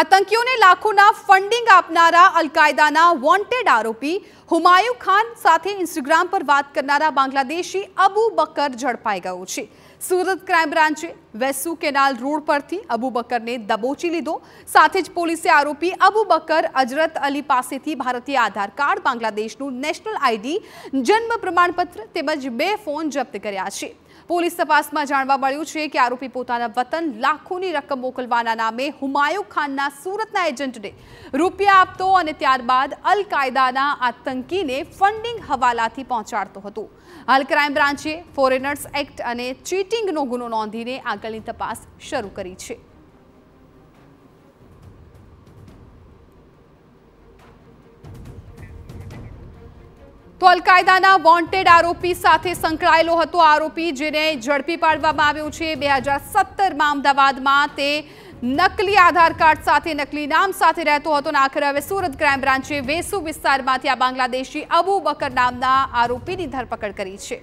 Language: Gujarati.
આતંકીઓને લાખોના ફંડિંગ આપનારા અલકાયદાના વોન્ટેડ આરોપી હુમાયુ ખાન સાથે ઇન્સ્ટાગ્રામ પર વાત કરનારા બાંગ્લાદેશી અબુ બકર ઝડપાઈ ગયો છે સુરત ક્રાઇમ બ્રાન્ચે વેસુ કેનાલ રોડ પરથી અબુ બકરને દબોચી લીધો સાથે જ પોલીસે આરોપી અબુ બકર અજરત અલી પાસેથી ભારતીય આધાર કાર્ડ બાંગ્લાદેશનું નેશનલ આઈડી જન્મ પ્રમાણપત્ર તેમજ બે ફોન જપ્ત કર્યા છે પોલીસ તપાસમાં જાણવા મળ્યું છે કે આરોપી પોતાના વતન લાખોની રકમ મોકલવાના નામે હુમાયુ ખાનના સુરતના એજન્ટને રૂપિયા આપતો અને ત્યારબાદ અલ કાયદાના આતંકીને ફંડિંગ હવાલાથી પહોંચાડતો હતો હાલ ક્રાઇમ બ્રાન્ચે ફોરેનર્સ એક્ટ અને ચીટિંગનો ગુનો નોંધીને આગળની તપાસ શરૂ કરી છે તો અલકાયદાના વોન્ટેડ આરોપી સાથે સંકળાયેલો હતો આરોપી જેને ઝડપી પાડવામાં આવ્યો છે બે હજાર સત્તરમાં અમદાવાદમાં તે નકલી આધાર કાર્ડ સાથે નકલી નામ સાથે રહેતો હતો અને આખરે હવે સુરત ક્રાઇમ બ્રાન્ચે વેસુ વિસ્તારમાંથી આ બાંગ્લાદેશી અબુ બકર નામના આરોપીની ધરપકડ કરી છે